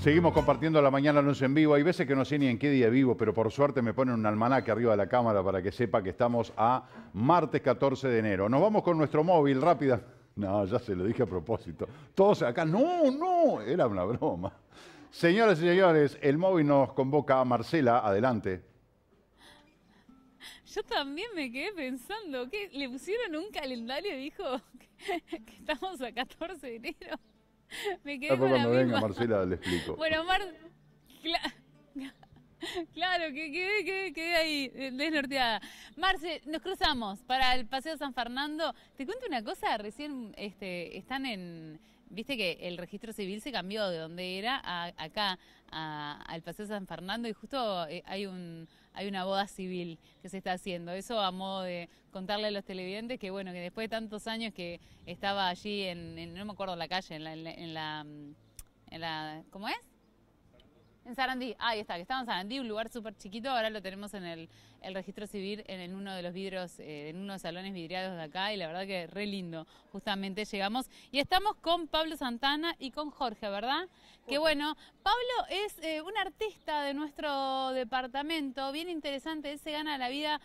Seguimos compartiendo la mañana luz en vivo. Hay veces que no sé ni en qué día vivo, pero por suerte me ponen un almanaque arriba de la cámara para que sepa que estamos a martes 14 de enero. Nos vamos con nuestro móvil rápida. No, ya se lo dije a propósito. Todos acá, no, no, era una broma. Señoras y señores, el móvil nos convoca a Marcela, adelante. Yo también me quedé pensando, ¿qué? le pusieron un calendario y dijo que estamos a 14 de enero. Me quedé cuando venga Marcela le explico. Bueno, Mar... Claro, que quedé, ahí eh, desnorteada. Marce, nos cruzamos para el Paseo San Fernando. Te cuento una cosa, recién este, están en, viste que el registro civil se cambió de donde era a, acá, al Paseo San Fernando, y justo eh, hay un, hay una boda civil que se está haciendo. Eso a modo de contarle a los televidentes que, bueno, que después de tantos años que estaba allí en, no me acuerdo la calle, en la, en en la ¿cómo es? En Sarandí, ah, ahí está, que estamos en Sarandí, un lugar súper chiquito, ahora lo tenemos en el, registro civil, en, uno de los vidrios, eh, en uno de los salones vidriados de acá, y la verdad que re lindo, justamente llegamos. Y estamos con Pablo Santana y con Jorge, ¿verdad? Que bueno, Pablo es eh, un artista de nuestro departamento, bien interesante, él se gana la vida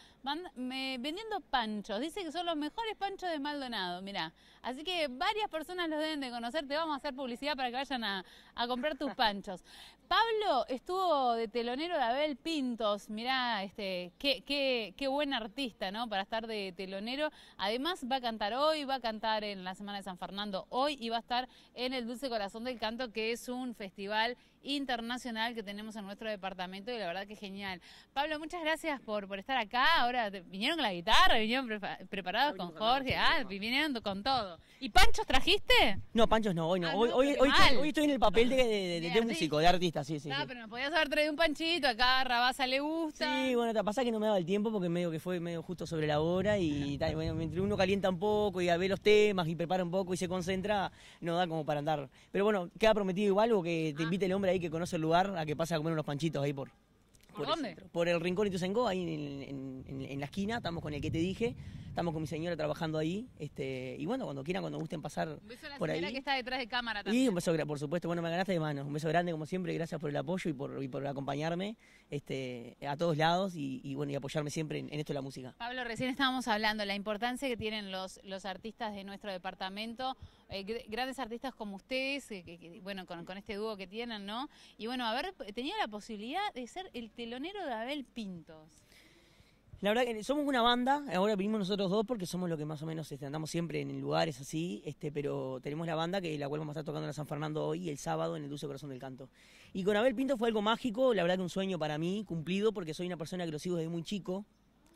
vendiendo panchos, dice que son los mejores panchos de Maldonado, mirá. Así que varias personas los deben de conocer, te vamos a hacer publicidad para que vayan a comprar tus panchos. Pablo estuvo de telonero de Abel Pintos, mirá, este, qué, qué, qué, buen artista, ¿no? Para estar de telonero. Además va a cantar hoy, va a cantar en la Semana de San Fernando hoy y va a estar en el Dulce Corazón del Canto, que es un festival internacional que tenemos en nuestro departamento y la verdad que genial. Pablo, muchas gracias por, por estar acá. Ahora vinieron con la guitarra, vinieron preparados con Jorge, ah, vinieron con todo. ¿Y panchos trajiste? No, panchos no, hoy no. Ah, hoy, estoy, en el papel de, de, músico, de artista, sí, sí. No, pero nos podías haber traído un panchito, acá a Rabasa le gusta. Sí, bueno, te pasa que no me daba el tiempo porque medio que fue medio justo sobre la hora y tal, bueno, mientras uno calienta un poco y a ver los temas y prepara un poco y se concentra, no da como para andar. Pero bueno, queda prometido igual o que te ah. invite el hombre ahí que conoce el lugar a que pasa a comer unos panchitos ahí por. ¿Por, El rincón y tu ahí en, la esquina, estamos con el que te dije, estamos con mi señora trabajando ahí, este, y bueno, cuando quieran, cuando gusten pasar un beso a la por que está detrás de cámara también. Y un beso, por supuesto, bueno, me ganaste de mano, un beso grande como siempre, gracias por el apoyo y por, acompañarme este, a todos lados y, bueno, y apoyarme siempre en, esto de la música. Pablo, recién estábamos hablando de la importancia que tienen los, los artistas de nuestro departamento, eh, grandes artistas como ustedes, eh, bueno, con, este dúo que tienen, ¿no? Y bueno, ver, tenido la posibilidad de ser el telonero de Abel Pintos. La verdad que somos una banda, ahora vinimos nosotros dos porque somos lo que más o menos este, andamos siempre en lugares así, este, pero tenemos la banda que la cual vamos a estar tocando en San Fernando hoy el sábado en el Dulce Corazón del Canto. Y con Abel Pinto fue algo mágico, la verdad que un sueño para mí, cumplido, porque soy una persona que lo sigo desde muy chico,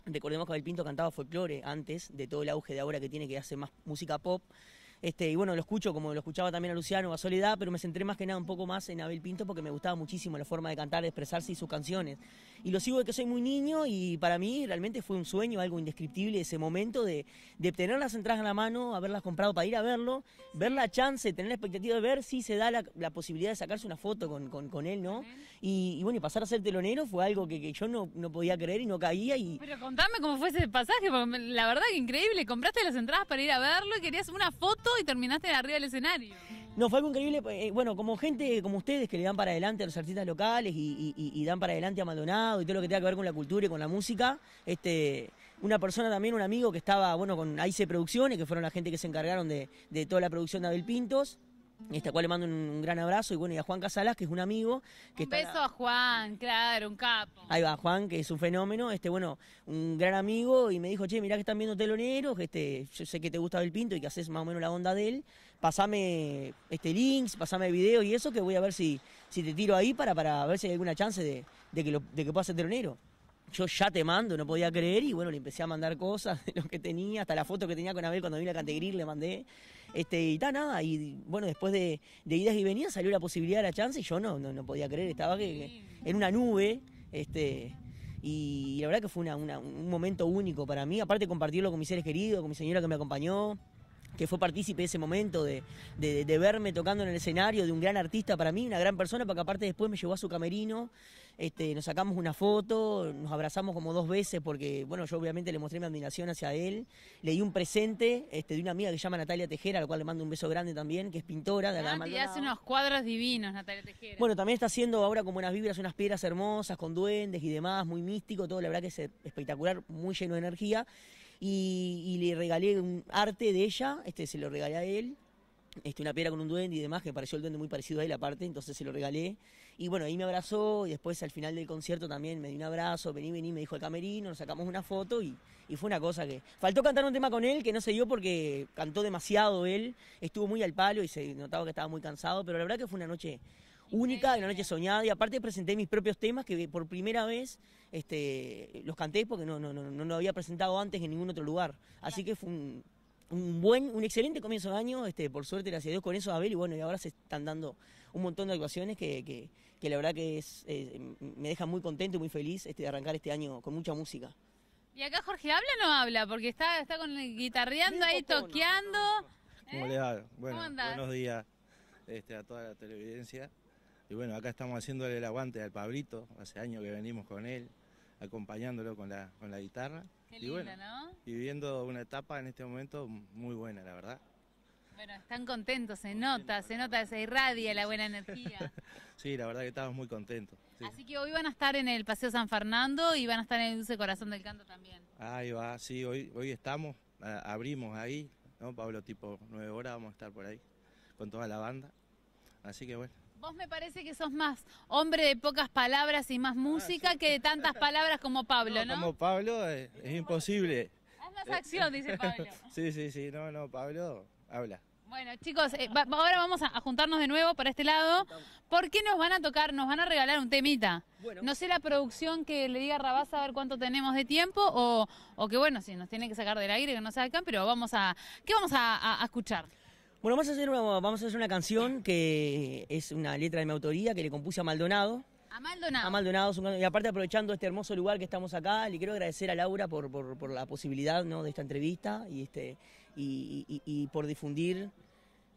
Recordemos que Abel Pinto cantaba folclore antes de todo el auge de ahora que tiene que hace más música pop. Este, y bueno, lo escucho como lo escuchaba también a Luciano, a Soledad, pero me centré más que nada un poco más en Abel Pinto porque me gustaba muchísimo la forma de cantar, de expresarse y sus canciones. Y lo sigo de que soy muy niño y para mí realmente fue un sueño, algo indescriptible ese momento de, de tener las entradas en la mano, haberlas comprado para ir a verlo, ver la chance, tener la expectativa de ver si se da la, posibilidad de sacarse una foto con, con, con él, ¿no? Y, bueno, y pasar a ser telonero fue algo que, yo no, podía creer y no caía. Y... Pero contame cómo fue ese pasaje, porque la verdad que increíble. Compraste las entradas para ir a verlo y querías una foto y terminaste de arriba del escenario. No, fue algo increíble. Eh, bueno, como gente como ustedes que le dan para adelante a los artistas locales y, y, dan para adelante a Maldonado y todo lo que tenga que ver con la cultura y con la música, este, una persona también, un amigo que estaba, bueno, con ICE Producciones, que fueron la gente que se encargaron de, de toda la producción de Abel Pintos, esta cual le mando un, gran abrazo y bueno, y a Juan Casalas, que es un amigo. Que un beso a Juan, claro, un capo. Ahí va, Juan, que es un fenómeno, este, bueno, un gran amigo, y me dijo, che, mirá que están viendo teloneros, este, yo sé que te gusta el pinto y que haces más o menos la onda de él. Pasame este links, pasame videos y eso, que voy a ver si, si te tiro ahí para, para ver si hay alguna chance de, que, lo, de que pueda ser telonero yo ya te mando, no podía creer, y bueno, le empecé a mandar cosas de lo que tenía, hasta la foto que tenía con Abel cuando vine a Cantegril, le mandé, este, y tal, nada, y bueno, después de, de, idas y venidas salió la posibilidad de la chance, y yo no, no, podía creer, estaba que, en una nube, este, y, la verdad que fue un momento único para mí, aparte compartirlo con mis seres queridos, con mi señora que me acompañó, que fue partícipe de ese momento, de, verme tocando en el escenario, de un gran artista para mí, una gran persona, porque aparte después me llevó a su camerino, este, nos sacamos una foto, nos abrazamos como dos veces, porque bueno, yo obviamente le mostré mi admiración hacia él, le di un presente este, de una amiga que se llama Natalia Tejera, a la cual le mando un beso grande también, que es pintora de la ah, Y hace unos cuadros divinos, Natalia Tejera. Bueno, también está haciendo ahora como unas vibras, unas piedras hermosas, con duendes y demás, muy místico, todo la verdad que es espectacular, muy lleno de energía y, le regalé un arte de ella, este se lo regalé a él, este, una piedra con un duende y demás, que pareció el duende muy parecido a él aparte, entonces se lo regalé. Y bueno, ahí me abrazó y después al final del concierto también me dio un abrazo, vení, vení, me dijo el camerino, nos sacamos una foto y, y, fue una cosa que... Faltó cantar un tema con él que no se dio porque cantó demasiado él, estuvo muy al palo y se notaba que estaba muy cansado, pero la verdad que fue una noche única de la noche soñada y aparte presenté mis propios temas que por primera vez este, los canté porque no, no, no, no lo había presentado antes en ningún otro lugar. Así que fue un, un buen, un excelente comienzo de año, este, por suerte, gracias a Dios con eso, Abel, y bueno, y ahora se están dando un montón de actuaciones que, que, la verdad que es, eh, me deja muy contento y muy feliz este, de arrancar este año con mucha música. ¿Y acá Jorge habla o no habla? Porque está, está con guitarreando ahí, toqueando. ¿Cómo le va? ¿Eh? buenos días este, a toda la televidencia. Y bueno, acá estamos haciéndole el aguante al Pablito, hace años que venimos con él, acompañándolo con la, con la guitarra. Qué y bueno, ¿no? Y viviendo una etapa en este momento muy buena, la verdad. Bueno, están contentos, se nota, se nota, se irradia la buena energía. Sí, la verdad que estamos muy contentos. Así que hoy van a estar en el Paseo San Fernando y van a estar en el Dulce Corazón del Canto también. Ahí va, sí, hoy, hoy estamos, abrimos ahí, ¿no? Pablo, tipo 9 horas vamos a estar por ahí con toda la banda. Así que bueno, Vos me parece que sos más hombre de pocas palabras y más ah, música que de tantas palabras como Pablo, ¿no? Como Pablo eh, es, imposible. Haz más acción, dice Pablo. sí, sí, sí, no, no, Pablo habla. Bueno, chicos, eh, ahora vamos a, juntarnos de nuevo para este lado. ¿Por qué nos van a tocar, nos van a regalar un temita? No sé la producción que le diga a Rabás a ver cuánto tenemos de tiempo o, o que, bueno, si nos tiene que sacar del aire, que no se pero vamos a... ¿Qué vamos a escuchar? Bueno, vamos a, hacer una, vamos a hacer una canción que es una letra de mi autoría que le compuse a Maldonado. A Maldonado. A Maldonado. Y aparte aprovechando este hermoso lugar que estamos acá, le quiero agradecer a Laura por, por, por la posibilidad ¿no? de esta entrevista y, este, y, y, y por difundir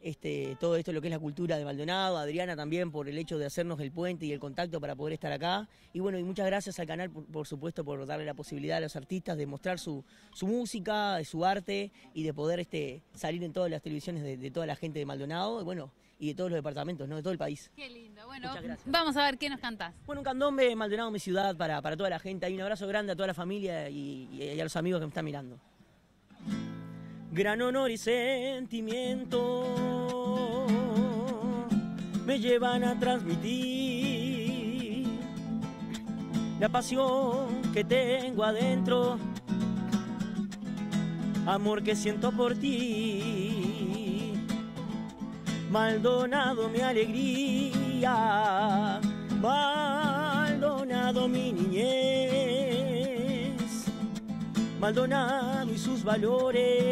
este, todo esto, lo que es la cultura de Maldonado, Adriana también por el hecho de hacernos el puente y el contacto para poder estar acá. Y bueno, y muchas gracias al canal, por, supuesto, por darle la posibilidad a los artistas de mostrar su, su música, su arte y de poder este, salir en todas las televisiones de, toda la gente de Maldonado. Y bueno, y de todos los departamentos, ¿no? De todo el país. Qué lindo. Bueno, vamos a ver qué nos cantás. Bueno, un candombe, Maldonado, mi ciudad, para, toda la gente. y un abrazo grande a toda la familia y a los amigos que me están mirando gran honor y sentimiento me llevan a transmitir la pasión que tengo adentro, amor que siento por ti. Maldonado mi alegría, Maldonado mi niñez, Maldonado sus valores,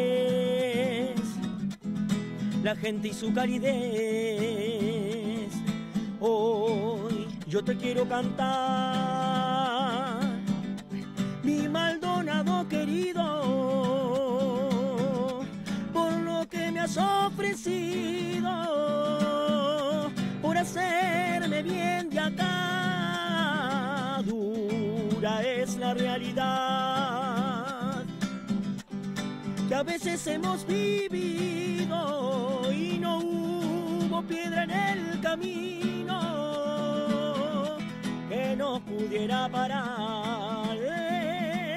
la gente y su calidez. Hoy yo te quiero cantar, mi Maldonado querido, por lo que me has ofrecido, por hacerme bien de acá. Dura es la realidad. a veces hemos vivido y no hubo piedra en el camino que nos pudiera parar.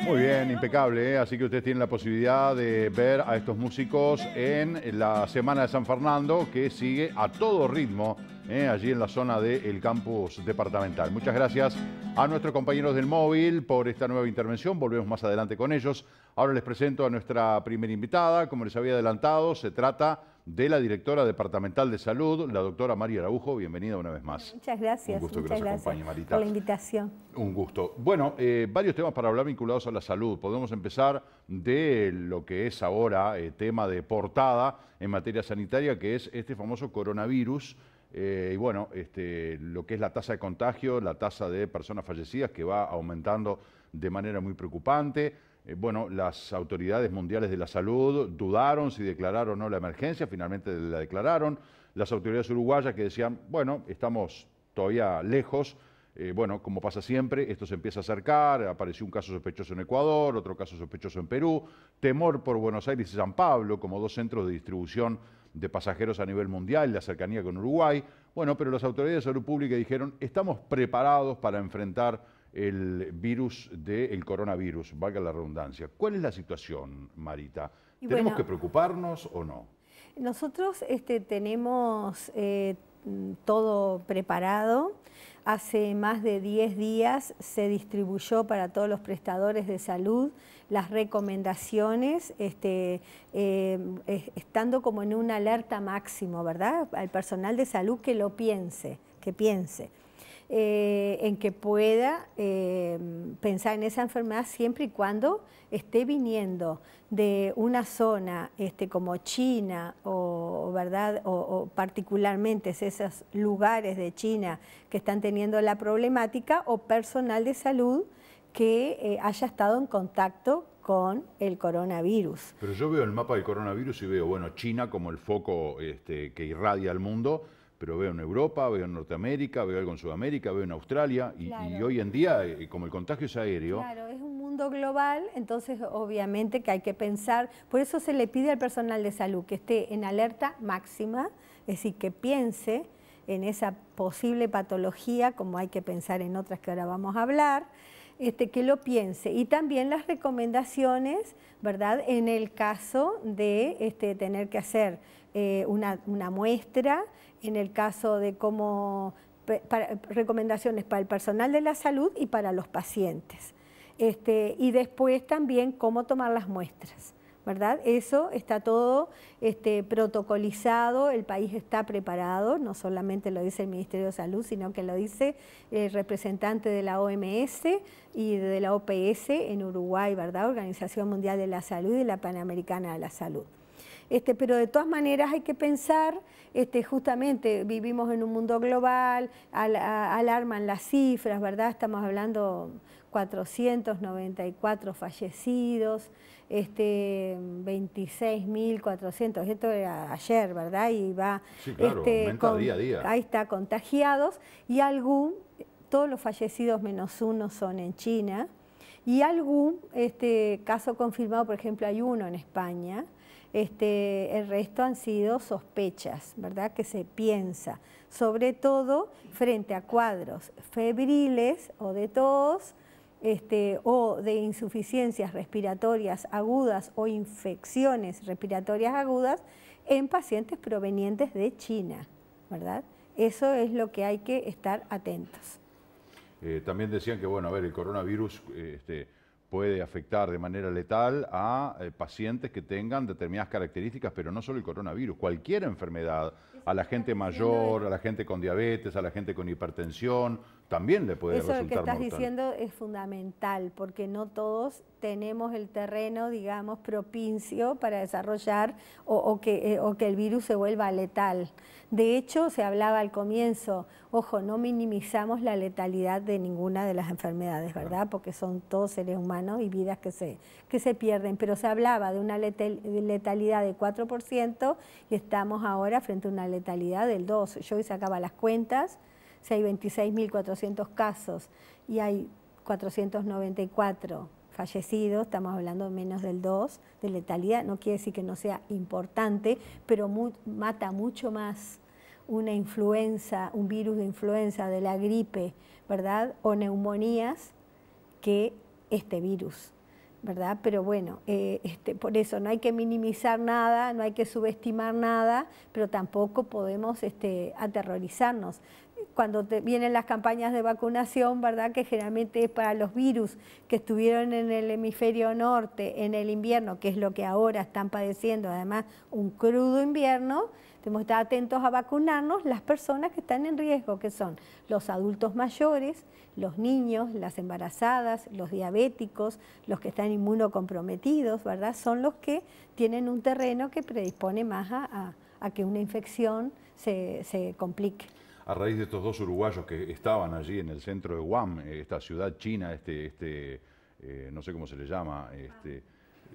Muy bien, impecable. ¿eh? Así que ustedes tienen la posibilidad de ver a estos músicos en la Semana de San Fernando que sigue a todo ritmo ¿eh? allí en la zona del campus departamental. Muchas gracias a nuestros compañeros del móvil por esta nueva intervención. Volvemos más adelante con ellos. Ahora les presento a nuestra primera invitada. Como les había adelantado, se trata de la directora departamental de salud, la doctora María Araujo. Bienvenida una vez más. Muchas gracias. Un gusto que nos acompañe, Marita. Por la invitación. Un gusto. Bueno, eh, varios temas para hablar vinculados a la salud. Podemos empezar de lo que es ahora eh, tema de portada en materia sanitaria, que es este famoso coronavirus eh, y bueno, este, lo que es la tasa de contagio, la tasa de personas fallecidas que va aumentando de manera muy preocupante. Eh, bueno, las autoridades mundiales de la salud dudaron si declararon o no la emergencia, finalmente la declararon. Las autoridades uruguayas que decían, bueno, estamos todavía lejos. Eh, bueno, como pasa siempre, esto se empieza a acercar, apareció un caso sospechoso en Ecuador, otro caso sospechoso en Perú, temor por Buenos Aires y San Pablo como dos centros de distribución de pasajeros a nivel mundial, la cercanía con Uruguay. Bueno, pero las autoridades de salud pública dijeron, estamos preparados para enfrentar el virus del coronavirus, valga la redundancia. ¿Cuál es la situación, Marita? ¿Tenemos que preocuparnos o no? Nosotros este, tenemos eh, todo preparado. Hace más de 10 días se distribuyó para todos los prestadores de salud las recomendaciones, este, eh, estando como en una alerta máximo, ¿verdad? Al personal de salud que lo piense, que piense. Eh, en que pueda eh, pensar en esa enfermedad siempre y cuando esté viniendo de una zona este, como China o, ¿verdad? O, particularmente esos lugares de China que están teniendo la problemática o personal de salud que eh, haya estado en contacto con el coronavirus. Pero yo veo el mapa del coronavirus y veo, bueno, China como el foco este, que irradia al mundo pero veo en Europa, veo en Norteamérica, veo algo en Sudamérica, veo en Australia, y, hoy en día, eh, como el contagio es aéreo... Claro, es un mundo global, entonces obviamente que hay que pensar, por eso se le pide al personal de salud que esté en alerta máxima, es decir, que piense en esa posible patología, como hay que pensar en otras que ahora vamos a hablar, este, que lo piense. Y también las recomendaciones, ¿verdad? En el caso de este, tener que hacer eh, una, muestra, en el caso de cómo recomendaciones para el personal de la salud y para los pacientes. Este, y después también cómo tomar las muestras. ¿verdad? Eso está todo este, protocolizado, el país está preparado, no solamente lo dice el Ministerio de Salud, sino que lo dice el representante de la OMS y de la OPS en Uruguay, ¿verdad? Organización Mundial de la Salud y la Panamericana de la Salud. Este, pero de todas maneras hay que pensar, este, justamente vivimos en un mundo global, alarman las cifras, ¿verdad? Estamos hablando 494 fallecidos, este, 26.400, esto era ayer, ¿verdad? Y va sí, claro, este, Ahí está, contagiados y algún, todos los fallecidos menos uno son en China y algún este, caso confirmado, por ejemplo, hay uno en España. Este, el resto han sido sospechas, ¿verdad? Que se piensa, sobre todo frente a cuadros febriles o de tos, este, o de insuficiencias respiratorias agudas o infecciones respiratorias agudas en pacientes provenientes de China, ¿verdad? Eso es lo que hay que estar atentos. Eh, también decían que, bueno, a ver, el coronavirus eh, este, puede afectar de manera letal a eh, pacientes que tengan determinadas características, pero no solo el coronavirus, cualquier enfermedad, a la gente mayor, a la gente con diabetes, a la gente con hipertensión, también le puede Eso que estás diciendo es fundamental, porque no todos tenemos el terreno, digamos, propicio para desarrollar o, que, eh, o que el virus se vuelva letal. De hecho, se hablaba al comienzo, ojo, no minimizamos la letalidad de ninguna de las enfermedades, ¿verdad? Porque son todos seres humanos y vidas que se, que se pierden, pero se hablaba de una letalidad de 4% y estamos ahora frente a una letalidad del 2%. Yo hoy sacaba las cuentas si hay 26.400 casos y hay 494 fallecidos, estamos hablando menos del 2 de letalidad, no quiere decir que no sea importante, pero mata mucho más una influenza, un virus de influenza, de la gripe, ¿verdad? O neumonías que este virus, ¿verdad? Pero bueno, eh, este, por eso no hay que minimizar nada, no hay que subestimar nada, pero tampoco podemos este, aterrorizarnos cuando vienen las campañas de vacunación, ¿verdad? Que generalmente es para los virus que estuvieron en el hemisferio norte en el invierno, que es lo que ahora están padeciendo, además un crudo invierno, tenemos que estar atentos a vacunarnos las personas que están en riesgo, que son los adultos mayores, los niños, las embarazadas, los diabéticos, los que están inmunocomprometidos, ¿verdad? Son los que tienen un terreno que predispone más a, que una infección se complique a raíz de estos dos uruguayos que estaban allí en el centro de Guam, eh, esta ciudad china, este, este eh, no sé cómo se le llama, este,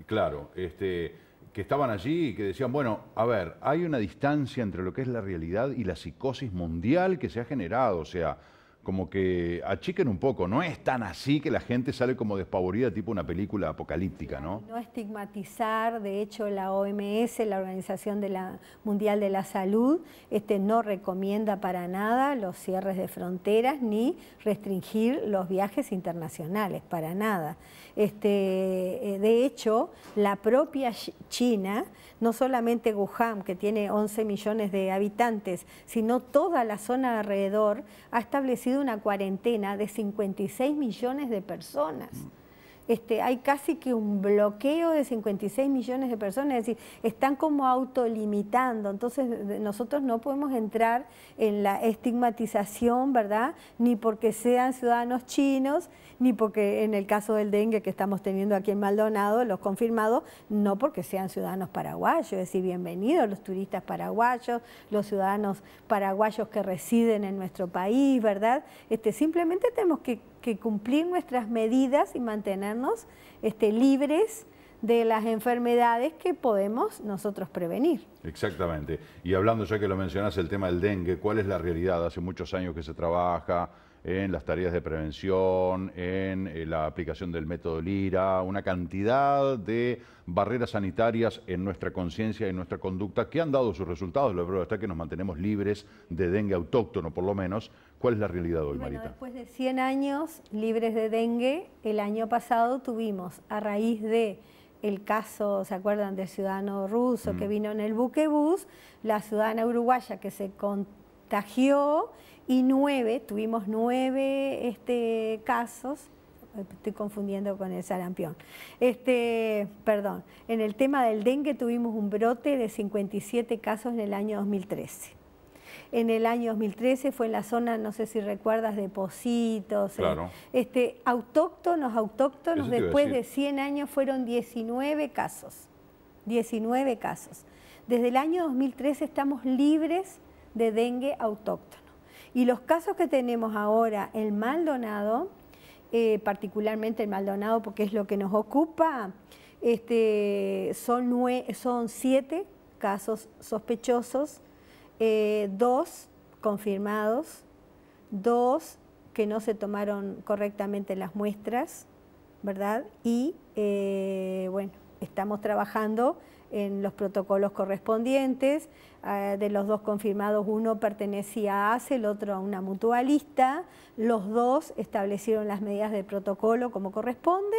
claro, este, que estaban allí y que decían, bueno, a ver, hay una distancia entre lo que es la realidad y la psicosis mundial que se ha generado, o sea, como que achiquen un poco. No es tan así que la gente sale como despavorida, tipo una película apocalíptica, ¿no? No estigmatizar, de hecho la OMS, la Organización Mundial de la Salud, este, no recomienda para nada los cierres de fronteras ni restringir los viajes internacionales, para nada. Este, eh, de hecho, la propia China, no solamente Wuhan, que tiene 11 millones de habitantes, sino toda la zona alrededor, ha establecido una cuarentena de 56 millones de personas. Este, hay casi que un bloqueo de 56 millones de personas, es decir, están como autolimitando, entonces nosotros no podemos entrar en la estigmatización, ¿verdad? Ni porque sean ciudadanos chinos, ni porque en el caso del dengue que estamos teniendo aquí en Maldonado, los confirmados, no porque sean ciudadanos paraguayos, es decir, bienvenidos los turistas paraguayos, los ciudadanos paraguayos que residen en nuestro país, ¿verdad? Este, simplemente tenemos que, cumplir nuestras medidas y mantenernos este, libres de las enfermedades que podemos nosotros prevenir. Exactamente. Y hablando ya que lo mencionas, el tema del dengue, ¿cuál es la realidad? Hace muchos años que se trabaja, en las tareas de prevención, en eh, la aplicación del método Lira, una cantidad de barreras sanitarias en nuestra conciencia y en nuestra conducta que han dado sus resultados. lo verdad está que nos mantenemos libres de dengue autóctono, por lo menos. ¿Cuál es la realidad hoy, Marita? Después de 100 años libres de dengue, el año pasado tuvimos, a raíz de el caso, ¿se acuerdan?, del ciudadano ruso que mm. vino en el buquebús, la ciudadana uruguaya que se contagió y nueve, tuvimos nueve este, casos, estoy confundiendo con el sarampión, este, perdón, en el tema del dengue tuvimos un brote de 57 casos en el año 2013. En el año 2013 fue en la zona, no sé si recuerdas, de Positos. Eh, claro. Este, autóctonos, autóctonos, después de 100 años fueron 19 casos. 19 casos. Desde el año 2013 estamos libres de dengue autóctono. Y los casos que tenemos ahora, el Maldonado, eh, particularmente el Maldonado porque es lo que nos ocupa, este, son, siete casos sospechosos, eh, dos confirmados, dos que no se tomaron correctamente las muestras, ¿verdad? Y eh, bueno, estamos trabajando en los protocolos correspondientes. Eh, de los dos confirmados, uno pertenecía a ACE, el otro a una mutualista. Los dos establecieron las medidas de protocolo como corresponde,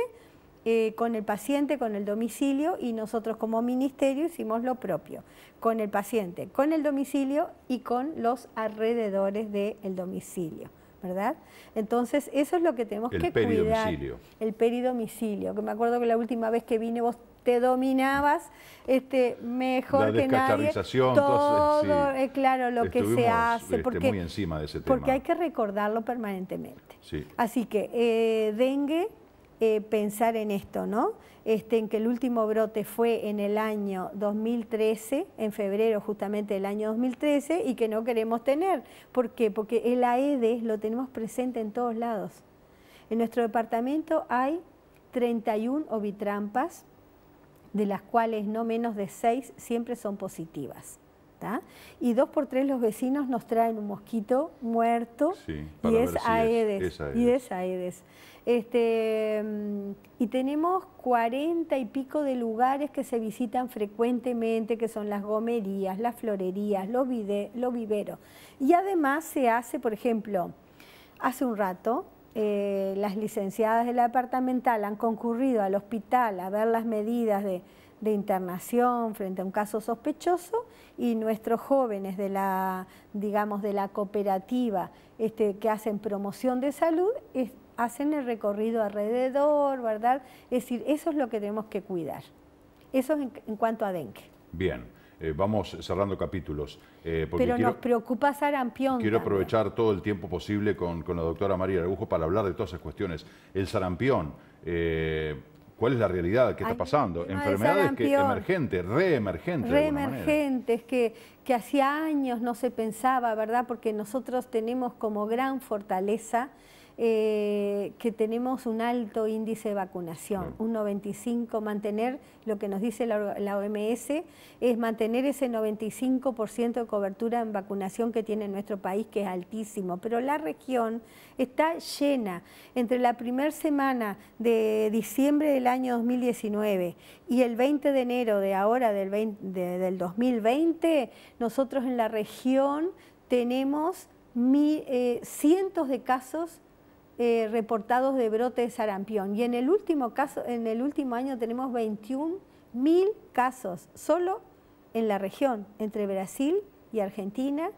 eh, con el paciente, con el domicilio, y nosotros como ministerio hicimos lo propio, con el paciente, con el domicilio y con los alrededores del domicilio. ¿verdad? Entonces, eso es lo que tenemos que cuidar. El peridomicilio. El peridomicilio, que me acuerdo que la última vez que vine vos te dominabas este, mejor que nadie. Todo, eh, todo es eh, claro, lo que se hace. Este, porque, encima porque hay que recordarlo permanentemente. Así que eh, dengue, pensar en esto, ¿no? Este, en que el último brote fue en el año 2013, en febrero justamente del año 2013, y que no queremos tener. ¿Por qué? Porque el AEDES lo tenemos presente en todos lados. En nuestro departamento hay 31 ovitrampas, de las cuales no menos de seis siempre son positivas. Y dos por tres los vecinos nos traen un mosquito muerto y es, Aedes, Y Aedes. Este, mm, y tenemos cuarenta y pico de lugares que se visitan frecuentemente, que son las gomerías, las florerías, vide, los viveros. Y además se hace, por ejemplo, hace un rato eh, las licenciadas de la departamental han concurrido al hospital a ver las medidas de, internación frente a un caso sospechoso y nuestros jóvenes de la, digamos, de la cooperativa este, que hacen promoción de salud hacen el recorrido alrededor, ¿verdad? Es decir, eso es lo que tenemos que cuidar. Eso es en, en cuanto a dengue. Bien. Eh, vamos cerrando capítulos. Eh, Pero nos preocupa sarampión. Quiero aprovechar todo el tiempo posible con, la doctora María Aragujo para hablar de todas esas cuestiones. El sarampión. Eh, ¿Cuál es la realidad ¿Qué está pasando? Enfermedades que emergentes, reemergentes. Reemergentes, que, que hacía años no se pensaba, ¿verdad? Porque nosotros tenemos como gran fortaleza eh, que tenemos un alto índice de vacunación, un 95, mantener lo que nos dice la, OMS, es mantener ese 95% de cobertura en vacunación que tiene nuestro país, que es altísimo, pero la región está llena. Entre la primera semana de diciembre del año 2019 y el 20 de enero de ahora, del, del 2020, nosotros en la región tenemos eh, cientos de casos eh, reportados de brotes de sarampión. Y en el último, caso, en el último año tenemos 21.000 mil casos, solo en la región, entre Brasil y Argentina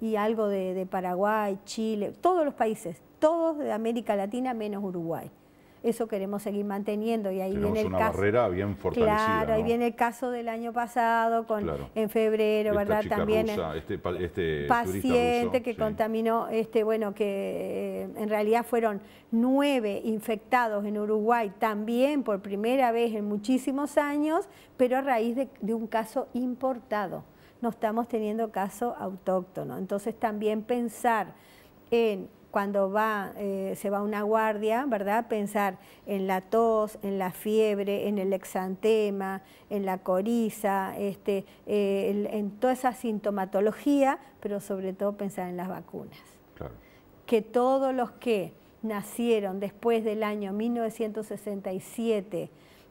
y algo de, de Paraguay, Chile, todos los países, todos de América Latina menos Uruguay eso queremos seguir manteniendo. Y ahí Tenemos viene el una barrera bien fortalecida. Claro, ahí viene el caso del año pasado, con en febrero, ¿verdad? También eh, este, este paciente que contaminó, este, bueno, que eh, en realidad fueron nueve infectados en Uruguay también por primera vez en muchísimos años, pero a raíz de, de un caso importado. No estamos teniendo caso autóctono. Entonces también pensar en cuando va, eh, se va a una guardia, ¿verdad? Pensar en la tos, en la fiebre, en el exantema, en la coriza, este, eh, en, toda esa sintomatología, pero sobre todo pensar en las vacunas. Que todos los que nacieron después del año 1967,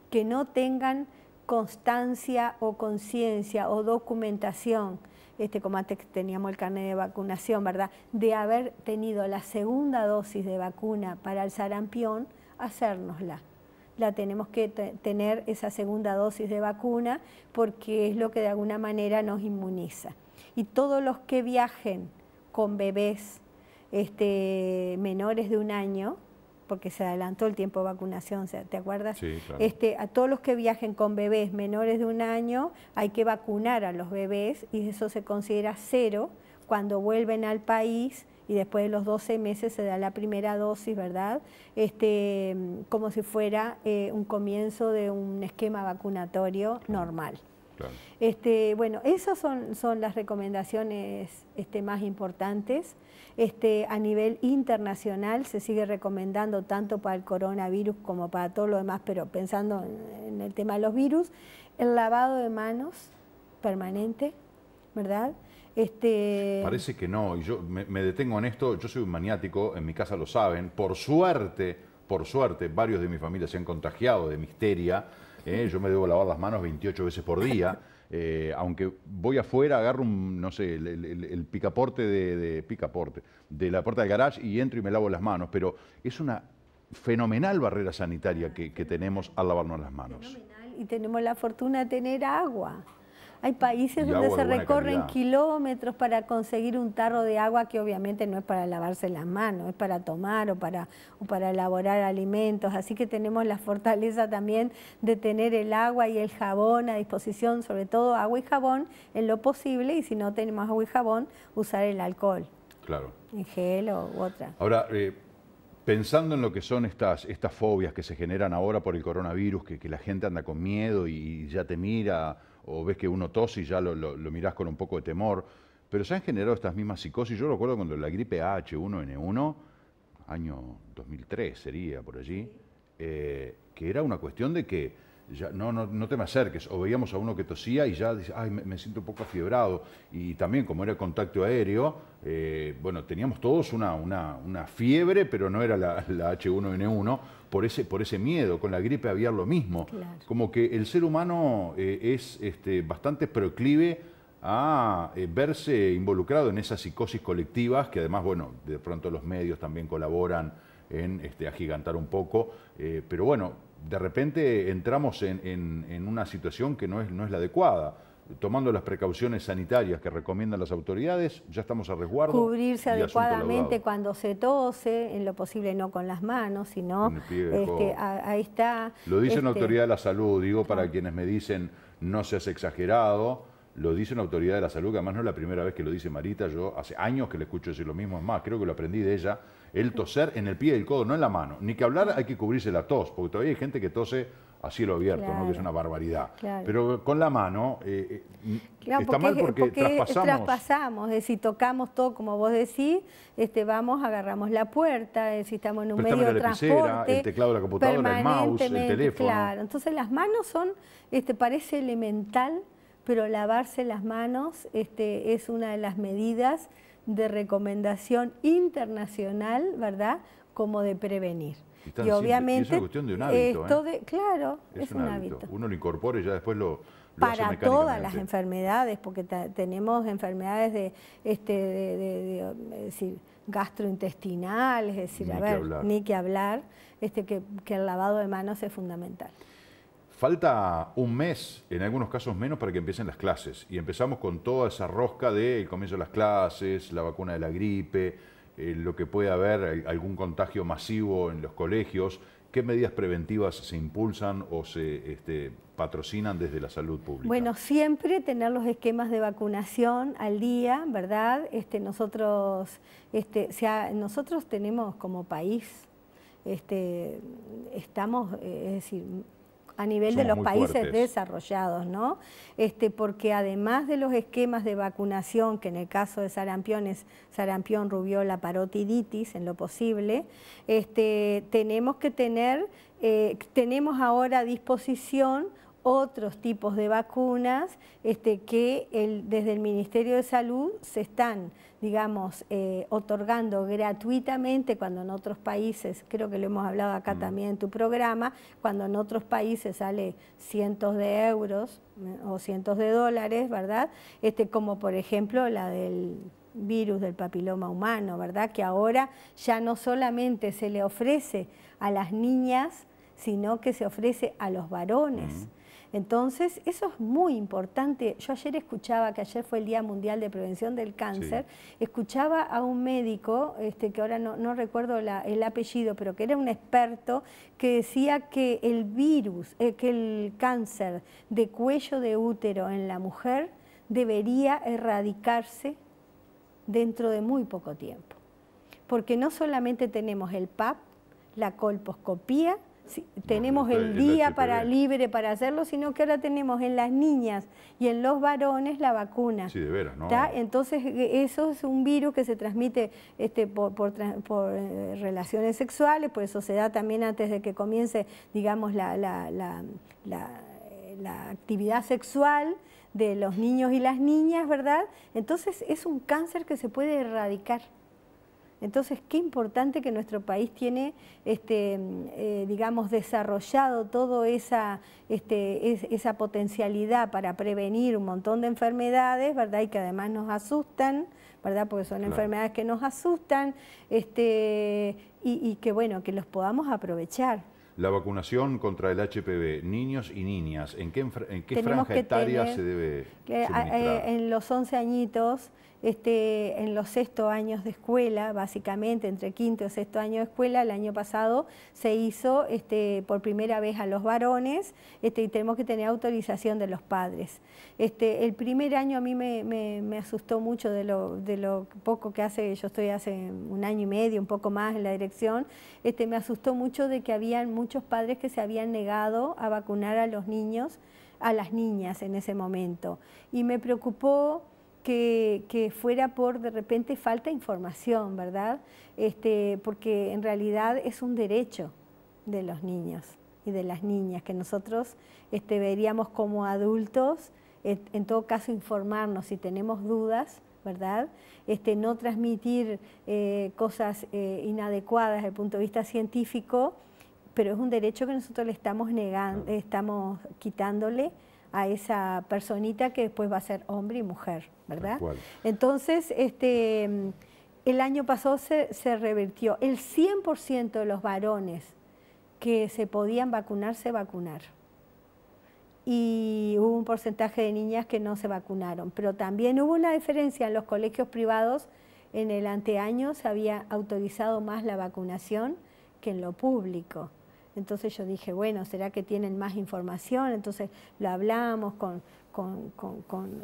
que no tengan constancia o conciencia o documentación este, como antes teníamos el carnet de vacunación, ¿verdad? De haber tenido la segunda dosis de vacuna para el sarampión, hacérnosla. La tenemos que tener esa segunda dosis de vacuna porque es lo que de alguna manera nos inmuniza. Y todos los que viajen con bebés este, menores de un año, porque se adelantó el tiempo de vacunación, ¿te acuerdas? Sí, este, a todos los que viajen con bebés menores de un año hay que vacunar a los bebés y eso se considera cero cuando vuelven al país y después de los 12 meses se da la primera dosis, ¿verdad? Este, mm, como si fuera eh, un comienzo de un esquema vacunatorio normal. Este, bueno, esas son, son las recomendaciones este, más importantes. Este, a nivel internacional se sigue recomendando tanto para el coronavirus como para todo lo demás, pero pensando en, el tema de los virus, el lavado de manos permanente, ¿verdad? Este... Parece que no, y yo me, detengo en esto, yo soy un maniático, en mi casa lo saben, por suerte, por suerte, varios de mi familia se han contagiado de misteria, ¿eh? yo me debo lavar las manos 28 veces por día. Eh, aunque voy afuera, agarro un, no sé, el, picaporte de, picaporte, de la puerta del garage y entro y me lavo las manos. Pero es una fenomenal barrera sanitaria que, que tenemos al lavarnos las manos. Fenomenal. Y tenemos la fortuna de tener agua. Hay países donde se recorren kilómetros para conseguir un tarro de agua que obviamente no es para lavarse las manos, es para tomar o para, para elaborar alimentos. Así que tenemos la fortaleza también de tener el agua y el jabón a disposición, sobre todo agua y jabón en lo posible, y si no tenemos agua y jabón, usar el alcohol. Claro. En gel o, otra. Ahora, eh, pensando en lo que son estas, estas fobias que se generan ahora por el coronavirus, que la gente anda con miedo y ya te mira o ves que uno tos y ya lo, lo, mirás con un poco de temor. Pero se han generado estas mismas psicosis. Yo recuerdo cuando la gripe H1N1, año 2003 sería por allí, eh, que era una cuestión de que no, te me acerques. O veíamos a uno que tosía y ya dice, ay, me, siento un poco afiebrado. Y también, como era contacto aéreo, eh, bueno, teníamos todos una, una, fiebre, pero no era la, H1N1, por ese, por ese miedo. Con la gripe había lo mismo. Como que el ser humano eh, es este, bastante proclive a eh, verse involucrado en esas psicosis colectivas, que además, bueno, de pronto los medios también colaboran en este, agigantar un poco. pero bueno, de repente entramos en, una situación que no es, no es la adecuada. Tomando las precauciones sanitarias que recomiendan las autoridades, ya estamos a resguardo. Cubrirse adecuadamente cuando se tose, en lo posible no con las manos, sino este, a, ahí está. Lo dice una este, autoridad de la salud, digo, para ah. quienes me dicen no seas exagerado, lo dice una autoridad de la salud, que además no es la primera vez que lo dice Marita, yo hace años que le escucho decir lo mismo, es más, creo que lo aprendí de ella, el toser en el pie del codo, no en la mano. Ni que hablar hay que cubrirse la tos, porque todavía hay gente que tose a cielo abierto, ¿no? que es una barbaridad. Pero con la mano eh, eh, está mal porque, porque, traspasamos. si es tocamos todo, como vos decís, este, vamos, agarramos la puerta, si estamos en un medio de transporte. el teclado la computadora, el mouse, el teléfono. Claro, entonces las manos son, este, parece elemental pero lavarse las manos este, es una de las medidas de recomendación internacional, ¿verdad? Como de prevenir. Y, obviamente... es cuestión de un hábito. ¿eh? Esto de, claro, es, un, hábito. Uno lo incorpora y ya después lo, para todas las enfermedades, porque tenemos enfermedades de, este, de, decir, gastrointestinales, es decir, a ver, ni que hablar, este, que el lavado de manos es fundamental. Falta un mes, en algunos casos menos, para que empiecen las clases. Y empezamos con toda esa rosca del de comienzo de las clases, la vacuna de la gripe, eh, lo que puede haber, algún contagio masivo en los colegios. ¿Qué medidas preventivas se impulsan o se este, patrocinan desde la salud pública? Bueno, siempre tener los esquemas de vacunación al día, ¿verdad? Este, nosotros, este, sea, nosotros tenemos como país, este, estamos, eh, es decir, a nivel de los países desarrollados, ¿no? Este, porque además de los esquemas de vacunación, que en el caso de sarampión es sarampión, rubiola, parotiditis, en lo posible, este, tenemos que tener, eh, tenemos ahora a disposición otros tipos de vacunas este, que desde el Ministerio de Salud se están, digamos, eh, otorgando gratuitamente cuando en otros países, creo que lo hemos hablado acá mm. también en tu programa, cuando en otros países sale cientos de euros eh, o cientos de dólares, ¿verdad? Este, como por ejemplo la del virus del papiloma humano, ¿verdad? Que ahora ya no solamente se le ofrece a las niñas, sino que se ofrece a los varones. Mm. Entonces, eso es muy importante. Yo ayer escuchaba, que ayer fue el Día Mundial de Prevención del Cáncer, escuchaba a un médico, este, que ahora no, recuerdo el apellido, pero que era un experto, que decía que el virus, eh, que el cáncer de cuello de útero en la mujer debería erradicarse dentro de muy poco tiempo. Porque no solamente tenemos el PAP, la colposcopía, tenemos el día para libre para hacerlo, sino que ahora tenemos en las niñas y en los varones la vacuna. Sí, de veras, Entonces, eso es un virus que se transmite este, por, por, eh, relaciones sexuales, por eso se da también antes de que comience, digamos, la, la, la, la actividad sexual de los niños y las niñas, ¿verdad? Entonces, es un cáncer que se puede erradicar. Entonces, qué importante que nuestro país tiene, este, eh, digamos, desarrollado toda esa, este, esa potencialidad para prevenir un montón de enfermedades, ¿verdad? Y que además nos asustan, ¿verdad? Porque son enfermedades que nos asustan, este, y, y que bueno, que los podamos aprovechar. La vacunación contra el HPV, niños y niñas, ¿en qué, en qué franja etaria se debe eh, En los 11 añitos, este, en los sexto años de escuela, básicamente, entre quinto y sexto año de escuela, el año pasado se hizo este, por primera vez a los varones este, y tenemos que tener autorización de los padres. Este, el primer año a mí me, me asustó mucho de lo, de lo, poco que hace, yo estoy hace un año y medio, un poco más en la dirección, este, me asustó mucho de que habían muchos padres que se habían negado a vacunar a los niños, a las niñas en ese momento. Y me preocupó que, fuera por de repente falta de información, ¿verdad? Este, porque en realidad es un derecho de los niños y de las niñas, que nosotros este, veríamos como adultos, en, todo caso informarnos si tenemos dudas, ¿verdad? Este, no transmitir eh, cosas eh, inadecuadas desde el punto de vista científico pero es un derecho que nosotros le estamos negando, estamos quitándole a esa personita que después va a ser hombre y mujer, ¿verdad? Entonces, este, el año pasado se, se revirtió. El 100% de los varones que se podían vacunar, vacunaron. Y hubo un porcentaje de niñas que no se vacunaron. Pero también hubo una diferencia en los colegios privados. En el anteaño se había autorizado más la vacunación que en lo público. Entonces yo dije, bueno, ¿será que tienen más información? Entonces lo hablamos con,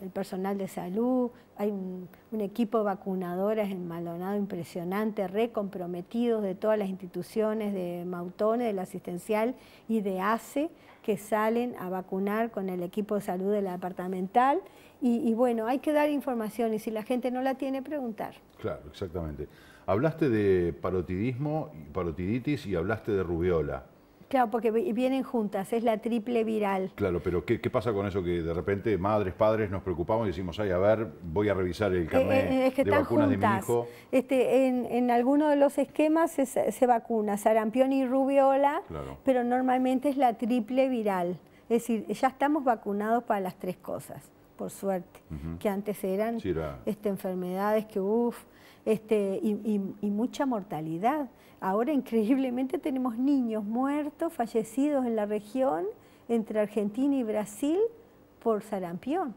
el personal de salud, hay un, equipo de vacunadoras en Maldonado impresionante, re comprometidos de todas las instituciones de Mautone, la asistencial y de ACE, que salen a vacunar con el equipo de salud de la departamental. Y, bueno, hay que dar información y si la gente no la tiene, preguntar. Claro, exactamente. Hablaste de parotidismo, parotiditis y hablaste de rubiola. Claro, porque vienen juntas, es la triple viral. Claro, pero ¿qué, pasa con eso que de repente madres, padres nos preocupamos y decimos, ay, a ver, voy a revisar el eh, carnet eh, es que de de mi hijo? Este, en, en alguno de los esquemas se vacuna sarampión y rubiola, pero normalmente es la triple viral. Es decir, ya estamos vacunados para las tres cosas por suerte, que antes eran este, enfermedades que, uff, este, y, mucha mortalidad. Ahora increíblemente tenemos niños muertos, fallecidos en la región entre Argentina y Brasil por sarampión.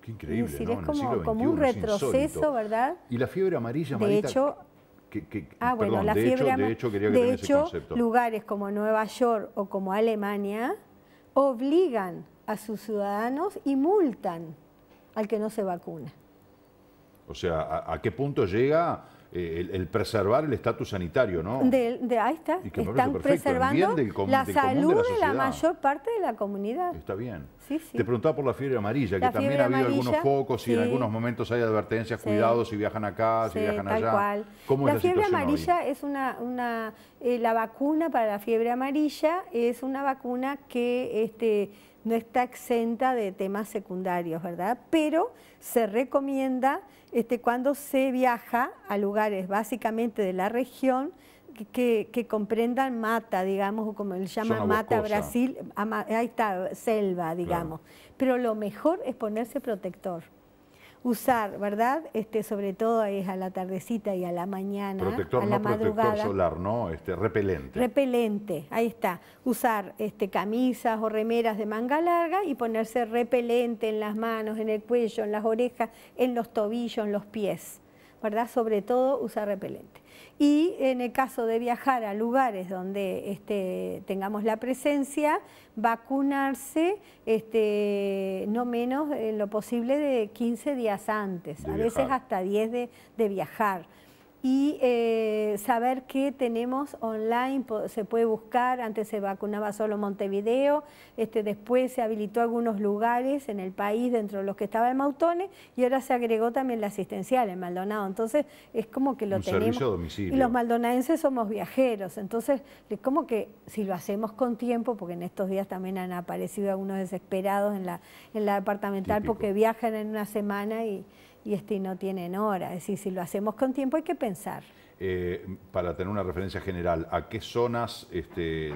Qué increíble. Es es como, un retroceso, ¿verdad? Y la fiebre amarilla, Marita, ah, De hecho, de hecho, lugares como Nueva York o como Alemania obligan a sus ciudadanos y multan al que no se vacuna. O sea, ¿a, qué punto llega eh, el, preservar el estatus sanitario, ¿no? De, ahí está. Están preservando la salud de la, mayor parte de la comunidad. Está bien. Sí, sí. Te preguntaba por la fiebre amarilla, que también ha habido algunos focos y en algunos momentos hay advertencias, cuidados si viajan acá, si viajan allá. Cual. ¿Cómo la, la fiebre amarilla es una, eh, la vacuna para la fiebre amarilla es una vacuna que este, no está exenta de temas secundarios, ¿verdad? Pero se recomienda este, cuando se viaja a lugares básicamente de la región que, comprendan mata, digamos, o como le llama mata Brasil, ahí está, selva, digamos. Pero lo mejor es ponerse protector usar, ¿verdad? Este, sobre todo es a la tardecita y a la mañana, protector, a la no Protector solar, ¿no? Este, repelente. Repelente, ahí está. Usar este, camisas o remeras de manga larga y ponerse repelente en las manos, en el cuello, en las orejas, en los tobillos, en los pies, ¿verdad? Sobre todo usar repelente y en el caso de viajar a lugares donde este, tengamos la presencia, vacunarse este, no menos en eh, lo posible de 15 días antes, a veces hasta 10 de viajar y eh, saber qué tenemos online, se puede buscar, antes se vacunaba solo Montevideo, este, después se habilitó algunos lugares en el país dentro de los que estaba el Mautone y ahora se agregó también la asistencial en Maldonado, entonces es como que lo tenemos. A domicilio. Y los maldonaenses somos viajeros, entonces es como que si lo hacemos con tiempo, porque en estos días también han aparecido algunos desesperados en la, en la departamental porque viajan en una semana y y este no tienen hora. Es decir, si lo hacemos con tiempo hay que pensar. Eh, para tener una referencia general, ¿a qué zonas este,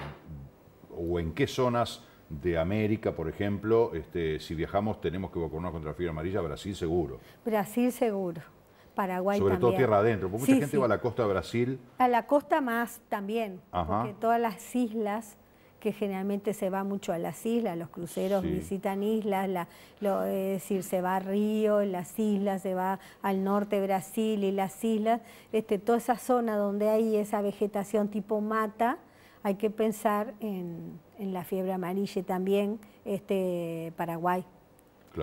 o en qué zonas de América, por ejemplo, este, si viajamos tenemos que vacunarnos contra la fiebre amarilla? Brasil seguro. Brasil seguro. Paraguay Sobre todo tierra adentro, porque mucha gente va a la costa de Brasil. A la costa más también, porque todas las islas que generalmente se va mucho a las islas, los cruceros visitan islas, es decir, se va a Río, las islas, se va al norte Brasil y las islas, este, toda esa zona donde hay esa vegetación tipo mata, hay que pensar en, la fiebre amarilla también, este, Paraguay,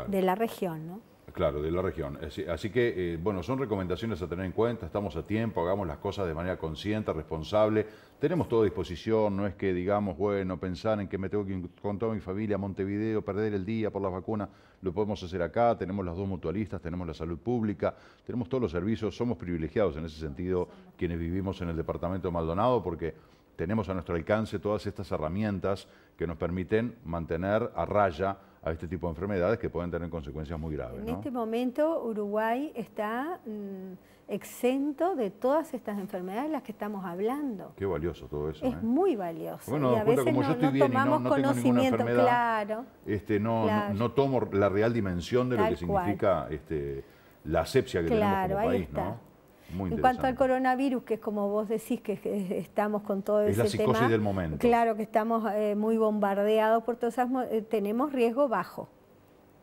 de la región, ¿no? claro, de la región. Así, que, eh, bueno, son recomendaciones a tener en cuenta, estamos a tiempo, hagamos las cosas de manera consciente, responsable, tenemos todo a disposición, no es que digamos, bueno, pensar en que me tengo que ir con toda mi familia a Montevideo, perder el día por las vacunas, lo podemos hacer acá, tenemos las dos mutualistas, tenemos la salud pública, tenemos todos los servicios, somos privilegiados en ese sentido quienes vivimos en el departamento de Maldonado porque tenemos a nuestro alcance todas estas herramientas que nos permiten mantener a raya a este tipo de enfermedades que pueden tener consecuencias muy graves. En este momento Uruguay está mm, exento de todas estas enfermedades de las que estamos hablando. Qué valioso todo eso. Es ¿eh? muy valioso. Bueno, y a veces no, yo tomamos conocimiento, claro, este, no, tomo la real dimensión de lo que significa este, la asepsia que tenemos tenemos como país, ¿no? en cuanto al coronavirus, que es como vos decís que estamos con todo es la psicosis del momento. Claro que estamos eh, muy bombardeados por todas esas, eh, tenemos riesgo bajo.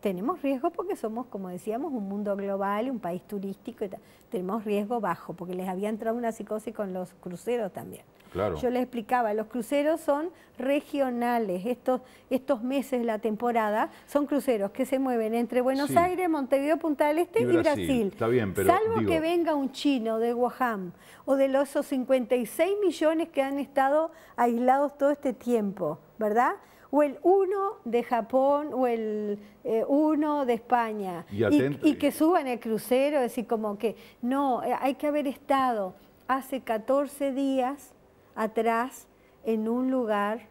Tenemos riesgo porque somos, como decíamos, un mundo global, un país turístico, tenemos riesgo bajo, porque les había entrado una psicosis con los cruceros también. Yo les explicaba, los cruceros son regionales. Estos, estos meses de la temporada son cruceros que se mueven entre Buenos Aires, Montevideo, Punta del Este y, Brasil. Salvo que venga un chino de Guajam o de los 56 millones que han estado aislados todo este tiempo, ¿verdad? o el 1 de Japón o el 1 eh, de España. Y, y, que suban el crucero, es decir, como que no, eh, hay que haber estado hace 14 días atrás en un lugar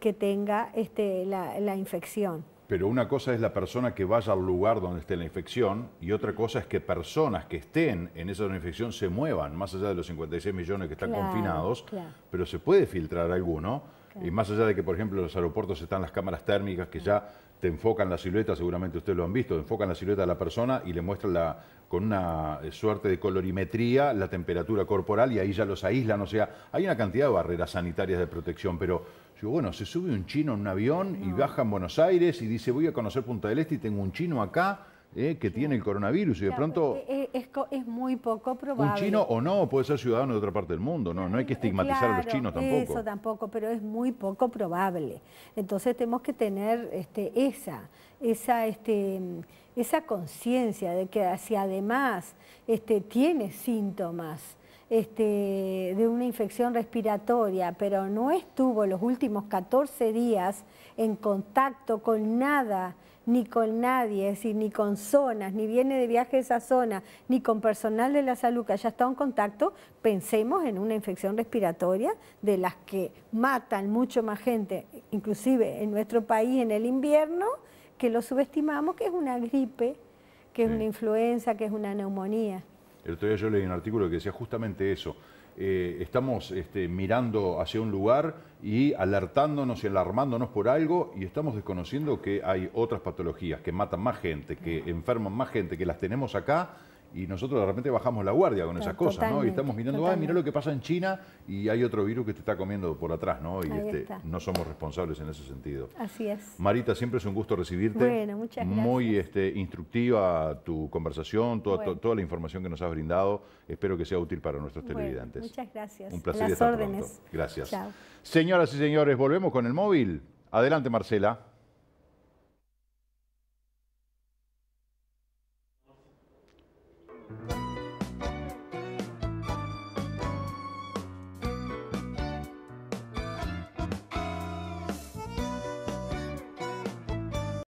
que tenga este, la, infección. Pero una cosa es la persona que vaya al lugar donde esté la infección y otra cosa es que personas que estén en esa infección se muevan, más allá de los 56 millones que están confinados, pero se puede filtrar alguno. Y más allá de que, por ejemplo, en los aeropuertos están las cámaras térmicas que ya te enfocan la silueta, seguramente ustedes lo han visto, enfocan la silueta de la persona y le muestran la, con una eh, suerte de colorimetría la temperatura corporal y ahí ya los aíslan. O sea, hay una cantidad de barreras sanitarias de protección, pero yo, bueno, se sube un chino en un avión y baja en Buenos Aires y dice voy a conocer Punta del Este y tengo un chino acá ¿eh? que tiene el coronavirus y de pronto... Eh, eh, es, muy poco probable. Un chino o no puede ser ciudadano de otra parte del mundo, no, no hay que estigmatizar a los chinos tampoco. Eso tampoco, pero es muy poco probable. Entonces tenemos que tener este, esa, esa, este, esa conciencia de que si además este, tiene síntomas de una infección respiratoria, pero no estuvo los últimos 14 días en contacto con nada ni con nadie, es decir, ni con zonas, ni viene de viaje a esa zona, ni con personal de la salud que haya estado en contacto, pensemos en una infección respiratoria de las que matan mucho más gente, inclusive en nuestro país en el invierno, que lo subestimamos, que es una gripe, que es una influenza, que es una neumonía. El otro día yo leí un artículo que decía justamente eso. Eh, estamos este, mirando hacia un lugar y alertándonos y alarmándonos por algo y estamos desconociendo que hay otras patologías que matan más gente, que enferman más gente, que las tenemos acá y nosotros de repente bajamos la guardia con esas cosas, ¿no? Y estamos mirando, ah, mira lo que pasa en China y hay otro virus que te está comiendo por atrás, ¿no? Y este, no somos responsables en ese sentido. Así es. Marita, siempre es un gusto recibirte. Bueno, muchas gracias. Muy este, instructiva tu conversación, toda, toda la información que nos has brindado. Espero que sea útil para nuestros televidentes. Muchas gracias. Un placer estar Gracias. Señoras y señores, volvemos con el móvil. Adelante, Marcela.